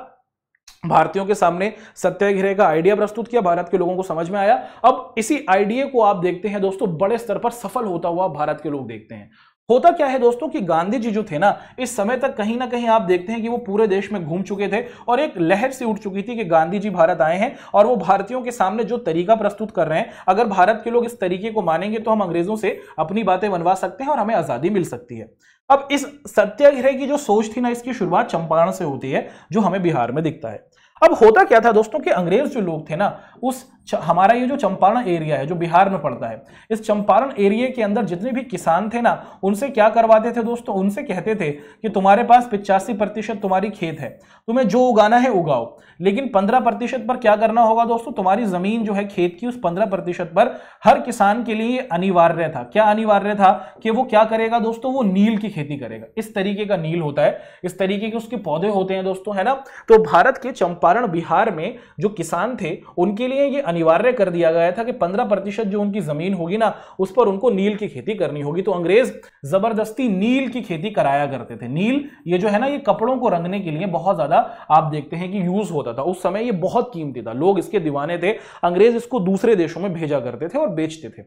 भारतीयों के सामने सत्याग्रह का आइडिया प्रस्तुत किया भारत के लोगों को समझ में आया अब इसी आइडिया को आप देखते हैं दोस्तों बड़े स्तर पर सफल होता हुआ भारत के लोग देखते हैं होता क्या है दोस्तों कि गांधी जी जो थे ना इस समय तक कहीं ना कहीं आप देखते हैं कि वो पूरे देश में घूम चुके थे और एक लहर से उठ चुकी थी कि गांधी जी भारत आए हैं और वो भारतीयों के सामने जो तरीका प्रस्तुत कर रहे हैं अगर भारत के लोग इस तरीके को मानेंगे तो हम अंग्रेजों से अपनी बातें बनवा सकते हैं और हमें आजादी मिल सकती है अब इस सत्याग्रह की जो सोच थी ना इसकी शुरुआत चंपारण से होती है जो हमें बिहार में दिखता है अब होता क्या था दोस्तों कि अंग्रेज जो लोग थे ना उस हमारा ये जो चंपारण एरिया है जो बिहार में पड़ता है इस चंपारण एरिया के अंदर जितने भी किसान थे ना उनसे क्या करवाते थे दोस्तों उनसे कहते थे कि तुम्हारे पास पिचासी प्रतिशत तुम्हारी खेत है तुम्हें जो उगाना है उगाओ लेकिन पंद्रह प्रतिशत पर क्या करना होगा दोस्तों तुम्हारी जमीन जो है खेत की उस पंद्रह प्रतिशत पर हर किसान के लिए अनिवार्य था क्या अनिवार्य था कि वो क्या करेगा दोस्तों वो नील की खेती करेगा इस तरीके का नील होता है इस तरीके के उसके पौधे होते हैं दोस्तों है ना तो भारत के चंपारण बिहार में जो किसान थे उनके लिए ये अनिवार्य कर दिया गया था कि 15 प्रतिशत जो उनकी जमीन होगी ना उस पर उनको नील की खेती करनी होगी तो अंग्रेज जबरदस्ती नील की खेती कराया करते थे नील ये जो है ना ये कपड़ों को रंगने के लिए बहुत ज्यादा आप देखते हैं कि यूज होता था उस समय ये बहुत कीमती था लोग इसके दीवाने थे अंग्रेज इसको दूसरे देशों में भेजा करते थे और बेचते थे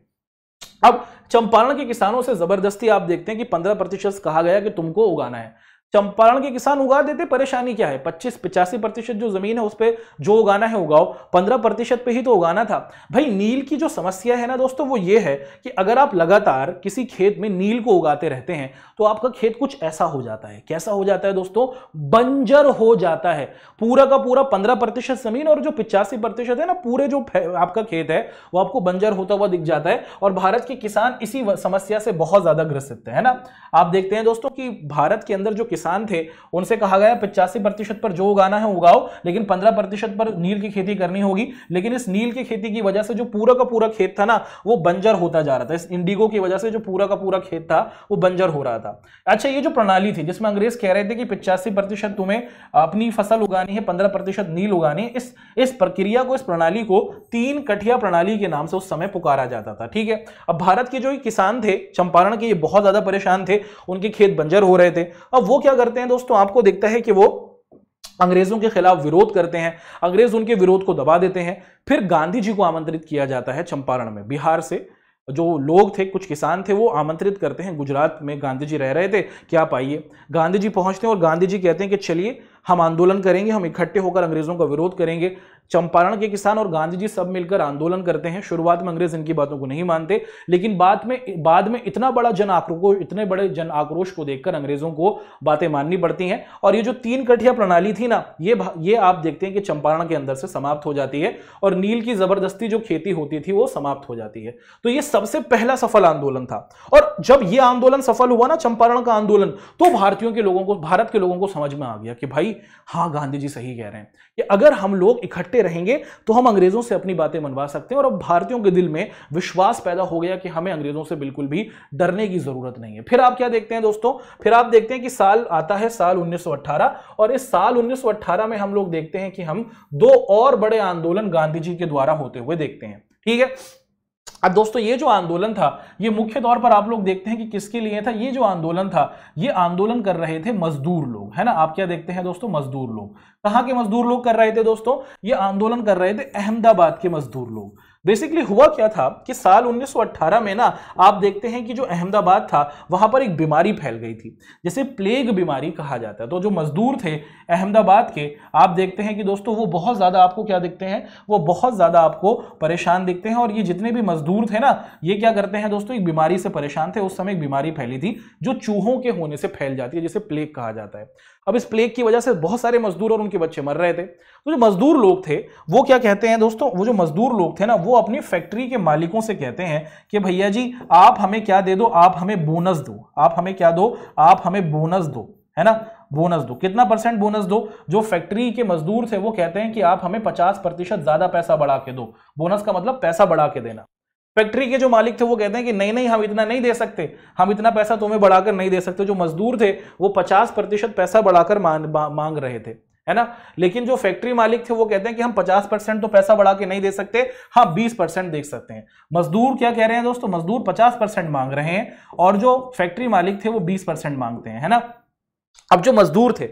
अब चंपारण के किसानों से जबरदस्ती आप देखते हैं कि पंद्रह प्रतिशत कहा गया कि तुमको उगाना है चंपारण के किसान उगा देते परेशानी क्या है पच्चीस पिचासी प्रतिशत जो जमीन है उस पर जो उगाना है उगाओ पंद्रह प्रतिशत पे ही तो उगाना था भाई नील की जो समस्या है ना दोस्तों वो ये है कि अगर आप लगातार किसी खेत में नील को उगाते रहते हैं तो आपका खेत कुछ ऐसा हो जाता है कैसा हो जाता है दोस्तों बंजर हो जाता है पूरा का पूरा पंद्रह जमीन और जो पिचासी है ना पूरे जो आपका खेत है वो आपको बंजर होता हुआ दिख जाता है और भारत के किसान इसी समस्या से बहुत ज्यादा ग्रसित है ना आप देखते हैं दोस्तों की भारत के अंदर जो किसान थे उनसे कहा गया पचासी प्रतिशत पर जो उगाना है उगाओ लेकिन पंद्रह प्रतिशत पर नील की खेती करनी होगी लेकिन इस नील की खेती की वजह से जो पूरा का पूरा खेत था ना वो बंजर होता जा रहा था इस इंडिगो की वजह से जो पूरा का पूरा खेत था वो बंजर हो रहा था अच्छा ये जो प्रणाली थी जिसमें अंग्रेज कह रहे थे कि पिचासी प्रतिशत तुम्हें अपनी फसल उगानी है पंद्रह प्रतिशत नील उगानी इस इस प्रक्रिया को इस प्रणाली को तीन कठिया प्रणाली के नाम से उस समय पुकारा जाता था ठीक है अब भारत के जो किसान थे चंपारण के ये बहुत ज्यादा परेशान थे उनके खेत बंजर हो रहे थे अब वो क्या करते हैं दोस्तों आपको दिखता है कि वो अंग्रेजों के खिलाफ विरोध करते हैं अंग्रेज उनके विरोध को दबा देते हैं फिर गांधी जी को आमंत्रित किया जाता है चंपारण में बिहार से जो लोग थे कुछ किसान थे वो आमंत्रित करते हैं गुजरात में गांधी जी रह रहे थे कि आप आइए गांधी जी पहुंचते हैं और गांधी जी कहते हैं कि चलिए हम आंदोलन करेंगे हम इकट्ठे होकर अंग्रेजों का विरोध करेंगे चंपारण के किसान और गांधी जी सब मिलकर आंदोलन करते हैं शुरुआत में अंग्रेज इनकी बातों को नहीं मानते लेकिन बाद में बाद में इतना बड़ा जन आक्रोश इतने बड़े जन आक्रोश को देखकर अंग्रेजों को बातें माननी पड़ती हैं और ये जो तीन कठिया प्रणाली थी ना ये ये आप देखते हैं कि चंपारण के अंदर से समाप्त हो जाती है और नील की जबरदस्ती जो खेती होती थी वो समाप्त हो जाती है तो ये सबसे पहला सफल आंदोलन था और जब ये आंदोलन सफल हुआ ना चंपारण का आंदोलन तो भारतीयों के लोगों को भारत के लोगों को समझ में आ गया कि भाई हाँ गांधी जी सही कह रहे हैं कि अगर हम लोग इकट्ठे रहेंगे तो हम अंग्रेजों से अपनी बातें मनवा सकते हैं और अब भारतीयों के दिल में विश्वास पैदा हो गया कि हमें अंग्रेजों से बिल्कुल भी डरने की जरूरत नहीं है फिर आप क्या देखते हैं दोस्तों फिर आप देखते हैं कि साल आता है साल 1918 और इस साल 1918 में हम लोग देखते हैं कि हम दो और बड़े आंदोलन गांधी जी के द्वारा होते हुए देखते हैं ठीक है अब दोस्तों ये जो आंदोलन था ये मुख्य तौर पर आप लोग देखते हैं कि किसके लिए था ये जो आंदोलन था ये आंदोलन कर रहे थे मजदूर लोग है ना आप क्या देखते हैं दोस्तों मजदूर लोग कहाँ के मजदूर लोग कर रहे थे दोस्तों ये आंदोलन कर रहे थे अहमदाबाद के मजदूर लोग बेसिकली हुआ क्या था कि साल 1918 में ना आप देखते हैं कि जो अहमदाबाद था वहां पर एक बीमारी फैल गई थी जैसे प्लेग बीमारी कहा जाता है तो जो मजदूर थे अहमदाबाद के आप देखते हैं कि दोस्तों वो बहुत ज़्यादा आपको क्या दिखते हैं वो बहुत ज़्यादा आपको परेशान दिखते हैं और ये जितने भी मजदूर थे ना ये क्या करते हैं दोस्तों एक बीमारी से परेशान थे उस समय एक बीमारी फैली थी जो चूहों के होने से फैल जाती है जिसे प्लेग कहा जाता है अब इस प्लेग की वजह से बहुत सारे मजदूर और उनके बच्चे मर रहे थे तो जो मजदूर लोग थे वो क्या कहते हैं दोस्तों वो जो मजदूर लोग थे ना वो अपनी फैक्ट्री के मालिकों से कहते हैं कि भैया जी आप हमें क्या दे दो आप हमें बोनस दो आप हमें क्या दो आप हमें बोनस दो है ना बोनस दो कितना परसेंट बोनस दो जो फैक्ट्री के मजदूर थे वो कहते हैं कि आप हमें पचास प्रतिशत ज्यादा पैसा बढ़ा के दो बोनस का मतलब पैसा बढ़ा के देना फैक्ट्री के जो मालिक थे वो कहते हैं कि नहीं नहीं हम इतना नहीं दे सकते हम इतना पैसा तुम्हें बढ़ाकर नहीं दे सकते जो मजदूर थे वो पचास प्रतिशत पैसा बढ़ाकर मांग रहे थे है ना लेकिन जो फैक्ट्री मालिक थे वो कहते हैं कि हम 50 परसेंट तो पैसा बढ़ा के नहीं दे सकते हाँ 20 परसेंट देख सकते हैं मजदूर क्या कह रहे हैं दोस्तों मजदूर 50 परसेंट मांग रहे हैं और जो फैक्ट्री मालिक थे वो 20 परसेंट मांगते हैं है ना अब जो मजदूर थे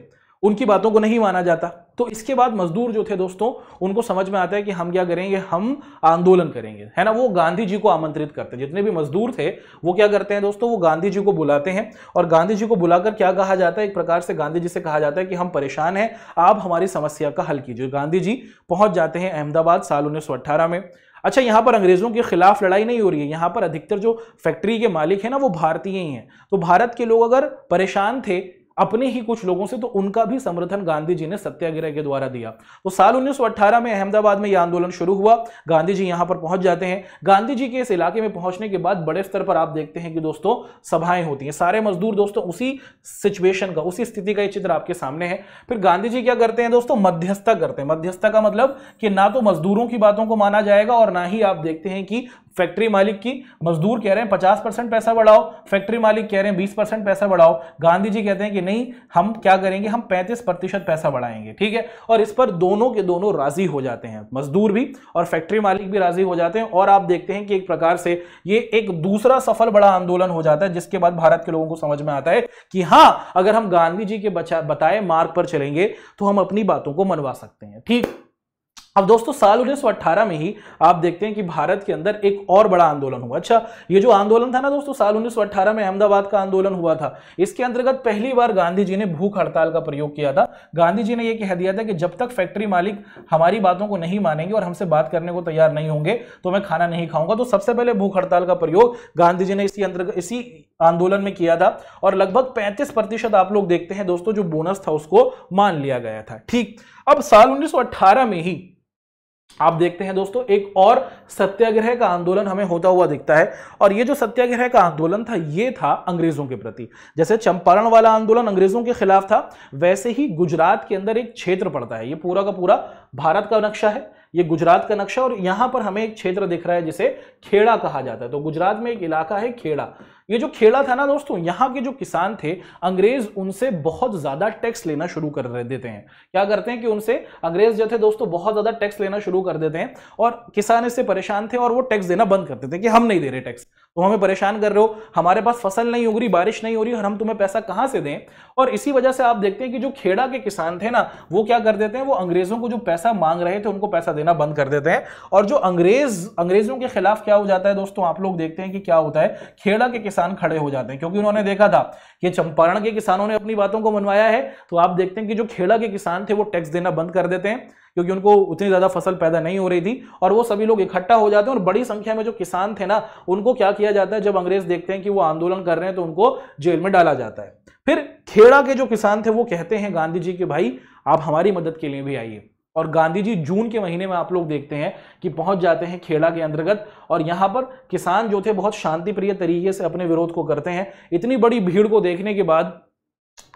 उनकी बातों को नहीं माना जाता तो इसके बाद मजदूर जो थे दोस्तों उनको समझ में आता है कि हम क्या करेंगे हम आंदोलन करेंगे है ना वो गांधी जी को आमंत्रित करते हैं जितने भी मजदूर थे वो क्या करते हैं दोस्तों वो गांधी जी को बुलाते हैं और गांधी जी को बुलाकर क्या कहा जाता है एक प्रकार से गांधी जी से कहा जाता है कि हम परेशान हैं आप हमारी समस्या का हल कीजिए गांधी जी पहुंच जाते हैं अहमदाबाद साल उन्नीस में अच्छा यहाँ पर अंग्रेजों के खिलाफ लड़ाई नहीं हो रही है यहाँ पर अधिकतर जो फैक्ट्री के मालिक है ना वो भारतीय ही हैं तो भारत के लोग अगर परेशान थे अपने ही कुछ लोगों से तो उनका भी समर्थन गांधी जी ने सत्याग्रह के द्वारा दिया तो साल 1918 में अहमदाबाद में यह आंदोलन शुरू हुआ गांधी जी यहां पर पहुंच जाते हैं गांधी जी के इस इलाके में पहुंचने के बाद बड़े स्तर पर आप देखते हैं कि दोस्तों सभाएं होती हैं सारे मजदूर दोस्तों उसी सिचुएशन का उसी स्थिति का ये चित्र आपके सामने है फिर गांधी जी क्या करते हैं दोस्तों मध्यस्थता करते हैं मध्यस्थता का मतलब कि ना तो मजदूरों की बातों को माना जाएगा और ना ही आप देखते हैं कि फैक्ट्री मालिक की मजदूर कह रहे हैं पचास परसेंट पैसा बढ़ाओ फैक्ट्री मालिक कह रहे हैं बीस परसेंट पैसा बढ़ाओ गांधी जी कहते हैं कि नहीं हम क्या करेंगे हम पैंतीस प्रतिशत पैसा बढ़ाएंगे ठीक है और इस पर दोनों के दोनों राजी हो जाते हैं मजदूर भी और फैक्ट्री मालिक भी राजी हो जाते हैं और आप देखते हैं कि एक प्रकार से ये एक दूसरा सफल बड़ा आंदोलन हो जाता है जिसके बाद भारत के लोगों को समझ में आता है कि हाँ अगर हम गांधी जी के बताए मार्ग पर चलेंगे तो हम अपनी बातों को मनवा सकते हैं ठीक अब दोस्तों साल 1918 में ही आप देखते हैं कि भारत के अंदर एक और बड़ा आंदोलन हुआ अच्छा ये जो आंदोलन था ना दोस्तों साल 1918 में अहमदाबाद का आंदोलन हुआ था इसके अंतर्गत पहली बार गांधी जी ने भूख हड़ताल का प्रयोग किया था गांधी जी ने यह कह दिया था कि जब तक फैक्ट्री मालिक हमारी बातों को नहीं मानेंगे और हमसे बात करने को तैयार नहीं होंगे तो मैं खाना नहीं खाऊंगा तो सबसे पहले भूख हड़ताल का प्रयोग गांधी जी ने इसी अंतर्गत इसी आंदोलन में किया था और लगभग पैंतीस प्रतिशत आप लोग देखते हैं दोस्तों जो बोनस था उसको मान लिया गया था ठीक अब साल उन्नीस में ही आप देखते हैं दोस्तों एक और सत्याग्रह का आंदोलन हमें होता हुआ दिखता है और ये जो सत्याग्रह का आंदोलन था ये था अंग्रेजों के प्रति जैसे चंपारण वाला आंदोलन अंग्रेजों के खिलाफ था वैसे ही गुजरात के अंदर एक क्षेत्र पड़ता है ये पूरा का पूरा भारत का नक्शा है ये गुजरात का नक्शा और यहां पर हमें एक क्षेत्र दिख रहा है जिसे खेड़ा कहा जाता है तो गुजरात में एक इलाका है खेड़ा ये जो खेड़ा था ना दोस्तों यहाँ के जो किसान थे अंग्रेज उनसे बहुत ज्यादा टैक्स लेना शुरू कर देते हैं क्या करते हैं कि उनसे अंग्रेज जो थे दोस्तों बहुत ज्यादा टैक्स लेना शुरू कर देते हैं और किसान इससे परेशान थे और वो टैक्स देना बंद कर देते हैं कि हम नहीं दे रहे टैक्स तो हमें परेशान कर रहे हो हमारे पास फसल नहीं उग रही बारिश नहीं हो रही और हम तुम्हें पैसा कहां से दें और इसी वजह से आप देखते हैं कि जो खेड़ा के किसान थे ना वो क्या कर देते हैं वो अंग्रेजों को जो पैसा मांग रहे थे उनको पैसा देना बंद कर देते हैं और जो अंग्रेज अंग्रेजों के खिलाफ क्या हो जाता है दोस्तों आप लोग देखते हैं कि क्या होता है खेड़ा के किसान खड़े हो जाते हैं क्योंकि उन्होंने देखा था कि चंपारण के किसानों ने अपनी बातों को मनवाया है तो आप देखते हैं कि जो खेड़ा के किसान थे वो टैक्स देना बंद कर देते हैं क्योंकि उनको उतनी ज्यादा फसल पैदा नहीं हो रही थी और वो सभी लोग इकट्ठा हो जाते हैं और बड़ी संख्या में जो किसान थे ना उनको क्या किया जाता है जब अंग्रेज देखते हैं कि वो आंदोलन कर रहे हैं तो उनको जेल में डाला जाता है फिर खेड़ा के जो किसान थे वो कहते हैं गांधी जी के भाई आप हमारी मदद के लिए भी आइए और गांधी जी जून के महीने में आप लोग देखते हैं कि पहुंच जाते हैं खेड़ा के अंतर्गत और यहां पर किसान जो थे बहुत शांतिप्रिय तरीके से अपने विरोध को करते हैं इतनी बड़ी भीड़ को देखने के बाद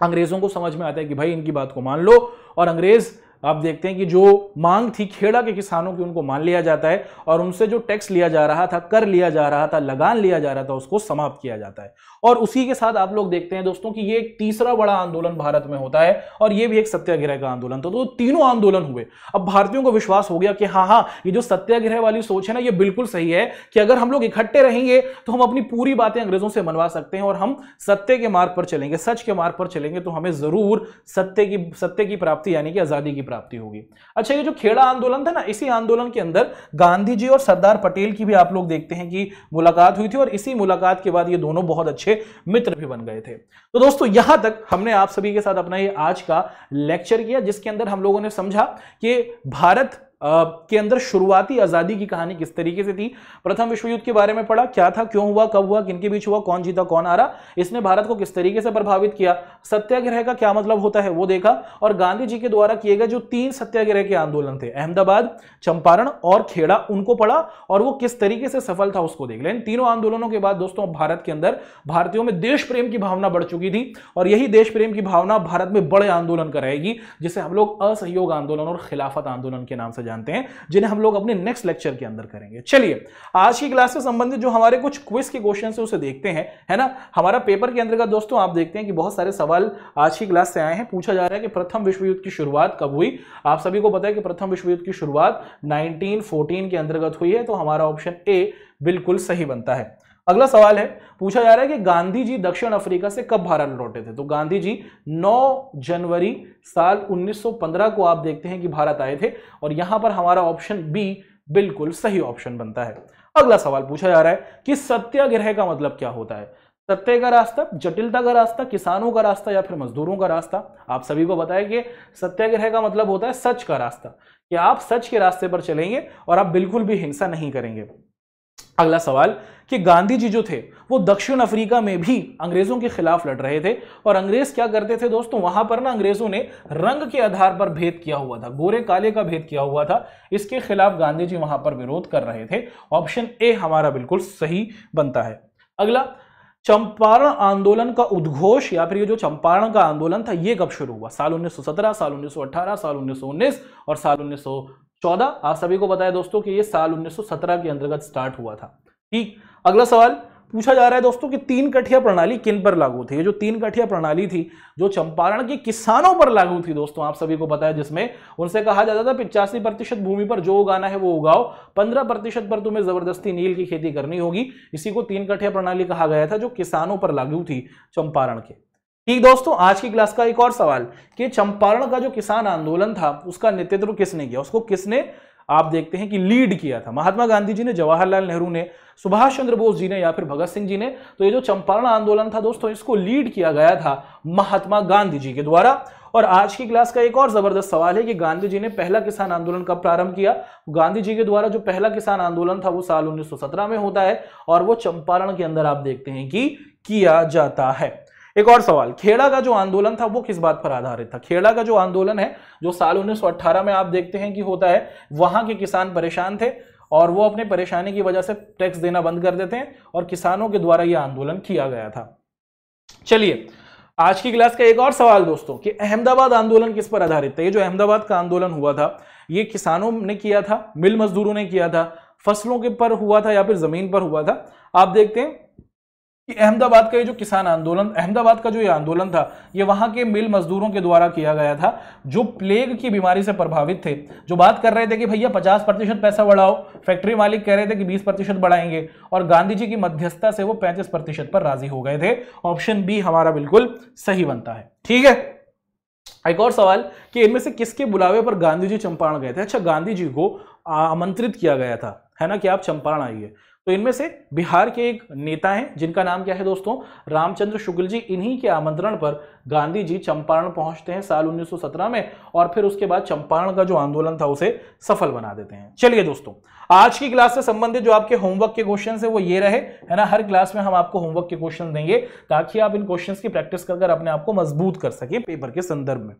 अंग्रेजों को समझ में आता है कि भाई इनकी बात को मान लो और अंग्रेज आप देखते हैं कि जो मांग थी खेड़ा के किसानों की उनको मान लिया जाता है और उनसे जो टैक्स लिया जा रहा था कर लिया जा रहा था लगान लिया जा रहा था उसको समाप्त किया जाता है और उसी के साथ आप लोग देखते हैं दोस्तों कि ये एक तीसरा बड़ा आंदोलन भारत में होता है और ये भी एक सत्याग्रह का आंदोलन था तो, तो तीनों आंदोलन हुए अब भारतीयों को विश्वास हो गया कि हाँ हाँ ये जो सत्याग्रह वाली सोच है ना ये बिल्कुल सही है कि अगर हम लोग इकट्ठे रहेंगे तो हम अपनी पूरी बातें अंग्रेजों से मनवा सकते हैं और हम सत्य के मार्ग पर चलेंगे सच के मार्ग पर चलेंगे तो हमें जरूर सत्य की सत्य की प्राप्ति यानी कि आजादी की प्राप्ति होगी अच्छा ये जो खेड़ा आंदोलन था ना इसी आंदोलन के अंदर गांधी जी और सरदार पटेल की भी आप लोग देखते हैं कि मुलाकात हुई थी और इसी मुलाकात के बाद ये दोनों बहुत अच्छे अच्छे मित्र भी बन गए थे तो दोस्तों यहां तक हमने आप सभी के साथ अपना ये आज का लेक्चर किया जिसके अंदर हम लोगों ने समझा कि भारत के अंदर शुरुआती आज़ादी की कहानी किस तरीके से थी प्रथम विश्व युद्ध के बारे में पढ़ा क्या था क्यों हुआ कब हुआ किनके बीच हुआ कौन जीता कौन हारा इसने भारत को किस तरीके से प्रभावित किया सत्याग्रह का क्या मतलब होता है वो देखा और गांधी जी के द्वारा किए गए जो तीन सत्याग्रह के आंदोलन थे अहमदाबाद चंपारण और खेड़ा उनको पढ़ा और वो किस तरीके से सफल था उसको देख लिया इन तीनों आंदोलनों के बाद दोस्तों भारत के अंदर भारतीयों में देश प्रेम की भावना बढ़ चुकी थी और यही देश प्रेम की भावना भारत में बड़े आंदोलन कराएगी जिसे हम लोग असहयोग आंदोलन और खिलाफत आंदोलन के नाम से जानते हैं जिन्हें हम लोग अपने नेक्स्ट लेक्चर के अंदर करेंगे चलिए आज की क्लास से संबंधित जो हमारे कुछ क्विज के क्वेश्चन है उसे देखते हैं है ना हमारा पेपर के अंदर का दोस्तों आप देखते हैं कि बहुत सारे सवाल आज की क्लास से आए हैं पूछा जा रहा है कि प्रथम विश्व युद्ध की शुरुआत कब हुई आप सभी को पता है कि प्रथम विश्व युद्ध की शुरुआत नाइनटीन के अंतर्गत हुई है तो हमारा ऑप्शन ए बिल्कुल सही बनता है अगला सवाल है पूछा जा रहा है कि गांधी जी दक्षिण अफ्रीका से कब भारत लौटे थे तो गांधी जी 9 जनवरी साल 1915 को आप देखते हैं कि भारत आए थे और यहां पर हमारा ऑप्शन बी बिल्कुल सही ऑप्शन बनता है अगला सवाल पूछा जा रहा है कि सत्याग्रह का मतलब क्या होता है सत्य का रास्ता जटिलता का रास्ता किसानों का रास्ता या फिर मजदूरों का रास्ता आप सभी को बताया कि सत्याग्रह का मतलब होता है सच का रास्ता कि आप सच के रास्ते पर चलेंगे और आप बिल्कुल भी हिंसा नहीं करेंगे अगला सवाल कि गांधी जी जो थे वो दक्षिण अफ्रीका में भी अंग्रेजों के खिलाफ लड़ रहे थे और अंग्रेज क्या करते थे दोस्तों वहां पर ना अंग्रेजों ने रंग के आधार पर भेद किया हुआ था गोरे काले का भेद किया हुआ था इसके खिलाफ गांधी जी वहां पर विरोध कर रहे थे ऑप्शन ए हमारा बिल्कुल सही बनता है अगला चंपारण आंदोलन का उद्घोष या फिर ये जो चंपारण का आंदोलन था ये कब शुरू हुआ साल 1917 साल 1918 साल 1919 और साल चौदह आप सभी को बताया दोस्तों कि ये साल 1917 के अंतर्गत स्टार्ट हुआ था ठीक अगला सवाल पूछा जा रहा है दोस्तों कि तीन कठिया प्रणाली किन पर लागू थी जो तीन कठिया प्रणाली थी जो चंपारण के किसानों पर लागू थी दोस्तों आप सभी को बताया जिसमें उनसे कहा जाता था पिचासी प्रतिशत भूमि पर जो उगाना है वो उगाओ पंद्रह प्रतिशत पर तुम्हें जबरदस्ती नील की खेती करनी होगी इसी को तीन कठिया प्रणाली कहा गया था जो किसानों पर लागू थी चंपारण के ठीक दोस्तों आज की क्लास का एक और सवाल कि चंपारण का जो किसान आंदोलन था उसका नेतृत्व किसने किया उसको किसने आप देखते हैं कि लीड किया था महात्मा गांधी जी ने जवाहरलाल नेहरू ने सुभाष चंद्र बोस जी ने या फिर भगत सिंह जी ने तो ये जो चंपारण आंदोलन था दोस्तों इसको लीड किया गया था महात्मा गांधी जी के द्वारा और आज की क्लास का एक और जबरदस्त सवाल है कि गांधी जी ने पहला किसान आंदोलन कब प्रारंभ किया गांधी जी के द्वारा जो पहला किसान आंदोलन था वो साल 1917 में होता है और वो चंपारण के अंदर आप देखते हैं कि किया जाता है एक और सवाल खेड़ा का जो आंदोलन था वो किस बात पर आधारित था खेड़ा का जो आंदोलन है जो साल 1918 में आप देखते हैं कि होता है वहां के किसान परेशान थे और वो अपने परेशानी की वजह से टैक्स देना बंद कर देते हैं और किसानों के द्वारा यह आंदोलन किया गया था चलिए आज की क्लास का एक और सवाल दोस्तों कि अहमदाबाद आंदोलन किस पर आधारित था ये जो अहमदाबाद का आंदोलन हुआ था ये किसानों ने किया था मिल मजदूरों ने किया था फसलों के पर हुआ था या फिर जमीन पर हुआ था आप देखते हैं कि अहमदाबाद का ये जो किसान आंदोलन अहमदाबाद का जो ये आंदोलन था ये वहाँ के मिल मजदूरों के द्वारा किया गया था जो प्लेग की बीमारी से प्रभावित थे जो बात कर रहे थे कि भैया 50 प्रतिशत पैसा बढ़ाओ फैक्ट्री मालिक कह रहे थे कि 20 प्रतिशत बढ़ाएंगे और गांधी जी की मध्यस्थता से वो 35 प्रतिशत पर राजी हो गए थे ऑप्शन बी हमारा बिल्कुल सही बनता है ठीक है एक और सवाल कि इनमें से किसके बुलावे पर गांधी जी चंपारण गए थे अच्छा गांधी जी को आमंत्रित किया गया था है ना कि आप चंपारण आइए तो इनमें से बिहार के एक नेता हैं जिनका नाम क्या है दोस्तों रामचंद्र शुक्ल जी इन्हीं के आमंत्रण पर गांधी जी चंपारण पहुंचते हैं साल 1917 में और फिर उसके बाद चंपारण का जो आंदोलन था उसे सफल बना देते हैं चलिए दोस्तों आज की क्लास से संबंधित जो आपके होमवर्क के क्वेश्चन है वो ये रहे है ना हर क्लास में हम आपको होमवर्क के क्वेश्चन देंगे ताकि आप इन क्वेश्चन की प्रैक्टिस कर अपने आप को मजबूत कर सके पेपर के संदर्भ में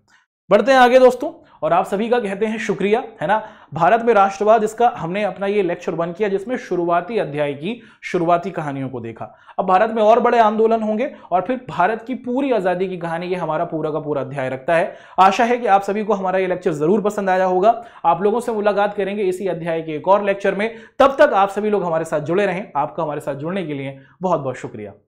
बढ़ते हैं आगे दोस्तों और आप सभी का कहते हैं शुक्रिया है ना भारत में राष्ट्रवाद इसका हमने अपना ये लेक्चर वन किया जिसमें शुरुआती अध्याय की शुरुआती कहानियों को देखा अब भारत में और बड़े आंदोलन होंगे और फिर भारत की पूरी आज़ादी की कहानी ये हमारा पूरा का पूरा अध्याय रखता है आशा है कि आप सभी को हमारा ये लेक्चर ज़रूर पसंद आया होगा आप लोगों से मुलाकात करेंगे इसी अध्याय के एक और लेक्चर में तब तक आप सभी लोग हमारे साथ जुड़े रहें आपका हमारे साथ जुड़ने के लिए बहुत बहुत शुक्रिया